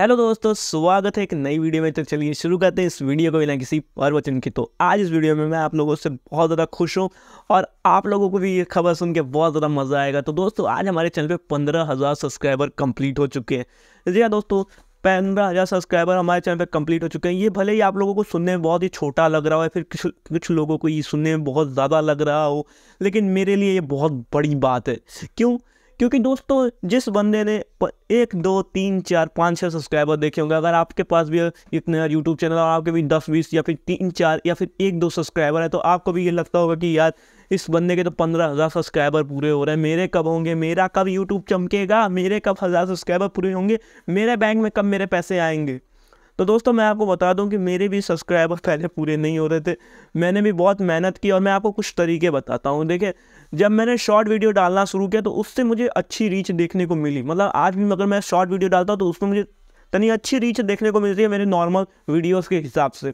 hello दोस्तों स्वागत है एक नई वीडियो में तो चलिए शुरू करते हैं इस वीडियो को बिना किसी प्रवचन की तो आज इस वीडियो में मैं आप लोगों से बहुत ज़्यादा खुश हूँ और आप लोगों को भी ये खबर सुन के बहुत ज़्यादा मज़ा आएगा तो दोस्तों आज हमारे चैनल पे पंद्रह हज़ार सब्सक्राइबर कंप्लीट हो चुके हैं जी हाँ दोस्तों पंद्रह हज़ार सब्सक्राइबर हमारे चैनल पे कंप्लीट हो चुके हैं ये भले ही आप लोगों को सुनने में बहुत ही छोटा लग रहा हो या फिर कुछ कुछ लोगों को ये सुनने में बहुत ज़्यादा लग रहा हो लेकिन मेरे लिए ये बहुत बड़ी बात है क्यों क्योंकि दोस्तों जिस बंदे ने एक दो तीन चार पाँच छः सब्सक्राइबर देखे होंगे अगर आपके पास भी इतने यूट्यूब चैनल और आपके भी दस बीस या फिर तीन चार या फिर एक दो सब्सक्राइबर है तो आपको भी ये लगता होगा कि यार इस बंदे के तो पंद्रह हज़ार सब्सक्राइबर पूरे हो रहे हैं मेरे कब होंगे मेरा कब यूट्यूब चमकेगा मेरे कब हज़ार सब्सक्राइबर पूरे होंगे मेरे बैंक में कब मेरे पैसे आएंगे तो दोस्तों मैं आपको बता दूं कि मेरे भी सब्सक्राइबर पहले पूरे नहीं हो रहे थे मैंने भी बहुत मेहनत की और मैं आपको कुछ तरीके बताता हूँ देखिए जब मैंने शॉर्ट वीडियो डालना शुरू किया तो उससे मुझे अच्छी रीच देखने को मिली मतलब आज भी अगर मैं शॉर्ट वीडियो डालता हूँ तो उसमें मुझे तनी अच्छी रीच देखने को मिलती है मेरे नॉर्मल वीडियोज़ के हिसाब से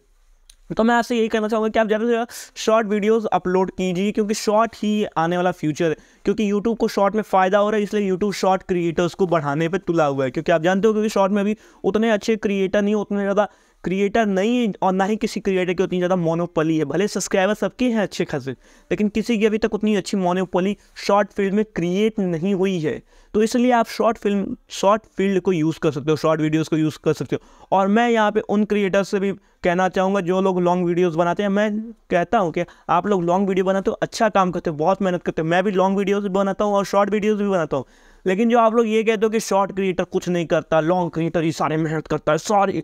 तो मैं आपसे यही कहना चाहूँगा कि आप ज़्यादा से ज़्यादा शॉर्ट वीडियोस अपलोड कीजिए क्योंकि शॉर्ट ही आने वाला फ्यूचर है क्योंकि यूट्यूब को शॉर्ट में फ़ायदा हो रहा है इसलिए यूट्यूब शॉर्ट क्रिएटर्स को बढ़ाने पर तुला हुआ है क्योंकि आप जानते हो क्योंकि शॉर्ट में अभी उतने अच्छे क्रिएटर नहीं उतने ज़्यादा क्रिएटर नहीं और ना ही किसी क्रिएटर की उतनी ज़्यादा मोनोपोली है भले सब्सक्राइबर सबके हैं अच्छे खासे लेकिन किसी की अभी तक उतनी अच्छी मोनोपोली शॉर्ट फील्ड में क्रिएट नहीं हुई है तो इसलिए आप शॉर्ट फिल्म शॉर्ट फील्ड को यूज़ कर सकते हो शॉर्ट वीडियोज़ को यूज़ कर सकते हो और मैं यहाँ पर उन क्रिएटर्स से भी कहना चाहूँगा जो लोग लॉन्ग वीडियोज़ बनाते हैं मैं कहता हूँ कि आप लोग लॉन्ग वीडियो बनाते हो अच्छा काम करते हो बहुत मेहनत करते हो मैं भी लॉन्ग वीडियोज़ बनाता हूँ और शॉर्ट वीडियोज़ भी बनाता हूँ लेकिन जो आप लोग ये कहते हो कि शॉर्ट क्रिएटर कुछ नहीं करता लॉन्ग क्रिएटर ही सारे मेहनत करता है सारी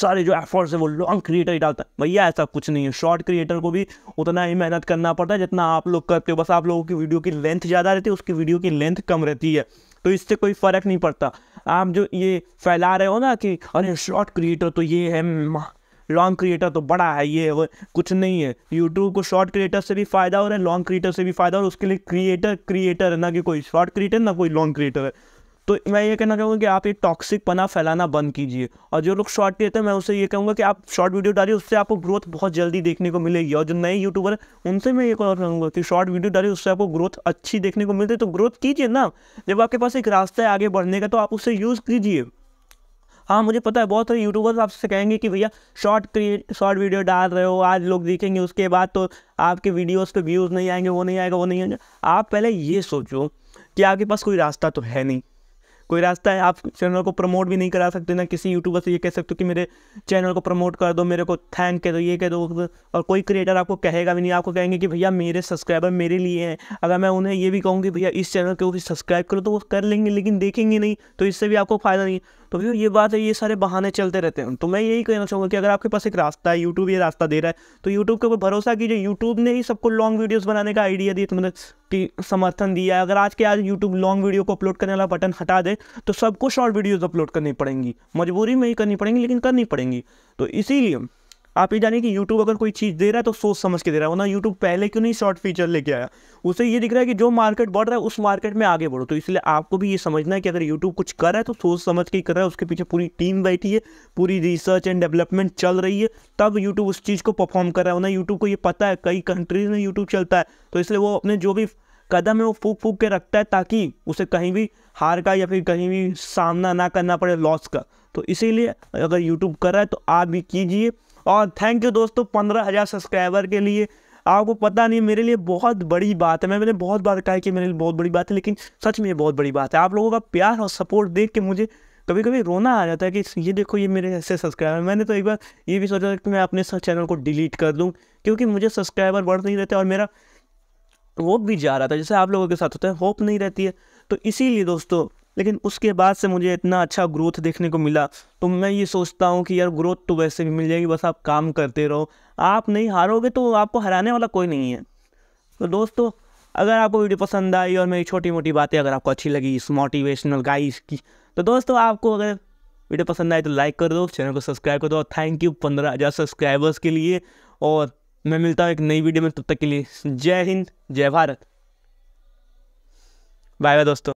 सारे जो एफर्ट्स है वो लॉन्ग क्रिएटर ही डालता है भैया ऐसा कुछ नहीं है शॉर्ट क्रिएटर को भी उतना ही मेहनत करना पड़ता है जितना आप लोग करते हो बस आप लोगों की वीडियो की लेंथ ज़्यादा रहती है उसकी वीडियो की लेंथ कम रहती है तो इससे कोई फ़र्क नहीं पड़ता आप जो ये फैला रहे हो ना कि अरे शॉर्ट क्रिएटर तो ये है लॉन्ग क्रिएटर तो बड़ा है ये वो कुछ नहीं है यूट्यूब को शॉर्ट क्रिएटर से भी फ़ायदा हो रहा है लॉन्ग क्रिएटर से भी फ़ायदा और उसके लिए क्रिएटर क्रिएटर है ना कि कोई शॉर्ट क्रिएटर ना कोई लॉन्ग क्रिएटर है तो मैं ये कहना चाहूँगा कि आप ये टॉक्सिक पना फैलाना बंद कीजिए और जो लोग शॉर्ट लेते हैं मैं उसे ये कहूँगा कि आप शॉर्ट वीडियो डालिए उससे आपको ग्रोथ बहुत जल्दी देखने को मिलेगी और जो नए यूट्यूबर उनसे मैं ये कहना चाहूँगा कि शॉर्ट वीडियो डालिए उससे आपको ग्रोथ अच्छी देखने को मिलती है तो ग्रोथ कीजिए ना जब आपके पास एक रास्ता है आगे बढ़ने का तो आप उसे यूज़ कीजिए हाँ मुझे पता है बहुत सारे यूट्यूबर्स आपसे कहेंगे कि भैया शॉर्ट क्रिएट शॉर्ट वीडियो डाल रहे हो आज लोग देखेंगे उसके बाद तो आपके वीडियोस पे व्यूज़ नहीं आएंगे वो नहीं आएगा वो नहीं आएगा आप पहले ये सोचो कि आपके पास कोई रास्ता तो है नहीं कोई रास्ता है आप चैनल को प्रमोट भी नहीं करा सकते ना किसी यूट्यूबर से ये कह सकते हो कि मेरे चैनल को प्रमोट कर दो मेरे को थैंक कह दो ये कह दो और कोई क्रिएटर आपको कहेगा भी नहीं आपको कहेंगे कि भैया मेरे सब्सक्राइबर मेरे लिए हैं अगर मैं उन्हें ये भी कहूँ कि भैया इस चैनल को भी सब्सक्राइब करो तो वो कर लेंगे लेकिन देखेंगे नहीं तो इससे भी आपको फ़ायदा नहीं तो भैया ये बात है ये सारे बहाने चलते रहते हैं तो मैं यही कहना चाहूँगा कि अगर आपके पास एक रास्ता है यूट्यूब ये रास्ता दे रहा है तो यूट्यूब के ऊपर भरोसा कीजिए यूट्यूब ने ही सबको लॉन्ग वीडियोज़ बनाने का आइडिया दिया तो मतलब समर्थन दिया है अगर आज के आज यूट्यूब लॉन्ग वीडियो को अपलोड करने वाला बटन हटा दे तो सबको शॉर्ट वीडियोज़ अपलोड करनी पड़ेंगी मजबूरी में ही करनी पड़ेंगी लेकिन करनी पड़ेंगी तो इसीलिए आप ये जानिए कि यूट्यूब अगर कोई चीज़ दे रहा है तो सोच समझ के दे रहा है वरना यूट्यूब पहले क्यों नहीं शॉर्ट फीचर लेके आया उसे ये दिख रहा है कि जो मार्केट बढ़ रहा है उस मार्केट में आगे बढ़ो तो इसलिए आपको भी ये समझना है कि अगर यूट्यूब कुछ कर रहा है तो सोच समझ के ही कर रहा है उसके पीछे पूरी टीम बैठी है पूरी रिसर्च एंड डेवलपमेंट चल रही है तब यूट्यूब उस चीज़ को परफॉर्म कर रहा है वरना यूट्यूब को ये पता है कई कंट्रीज में यूट्यूब चलता है तो इसलिए वो अपने जो भी कदम है वो फूक फूक के रखता है ताकि उसे कहीं भी हार का या फिर कहीं भी सामना ना करना पड़े लॉस का तो इसीलिए अगर यूट्यूब कर रहा है तो आप भी कीजिए और थैंक यू दोस्तों पंद्रह हज़ार सब्सक्राइबर के लिए आपको पता नहीं मेरे लिए बहुत बड़ी बात है मैं मैंने बहुत बार कहा कि मेरे लिए बहुत बड़ी बात है लेकिन सच में ये बहुत बड़ी बात है आप लोगों का प्यार और सपोर्ट देख के मुझे कभी कभी रोना आ जाता है कि ये देखो ये मेरे ऐसे सब्सक्राइबर मैंने तो एक बार ये भी सोचा था कि मैं अपने चैनल को डिलीट कर दूँ क्योंकि मुझे सब्सक्राइबर बढ़ नहीं रहते और मेरा होप भी जा रहा था जैसे आप लोगों के साथ होता है होप नहीं रहती है तो इसीलिए दोस्तों लेकिन उसके बाद से मुझे इतना अच्छा ग्रोथ देखने को मिला तो मैं ये सोचता हूँ कि यार ग्रोथ तो वैसे भी मिल जाएगी बस आप काम करते रहो आप नहीं हारोगे तो आपको हराने वाला कोई नहीं है तो दोस्तों अगर आपको वीडियो पसंद आई और मेरी छोटी मोटी बातें अगर आपको अच्छी लगी इस मोटिवेशनल गाइस की तो दोस्तों आपको अगर वीडियो पसंद आए तो लाइक कर दो चैनल को सब्सक्राइब कर दो और थैंक यू पंद्रह हज़ार सब्सक्राइबर्स के लिए और मैं मिलता हूँ एक नई वीडियो में तब तक के लिए जय हिंद जय भारत बाय बाय दोस्तों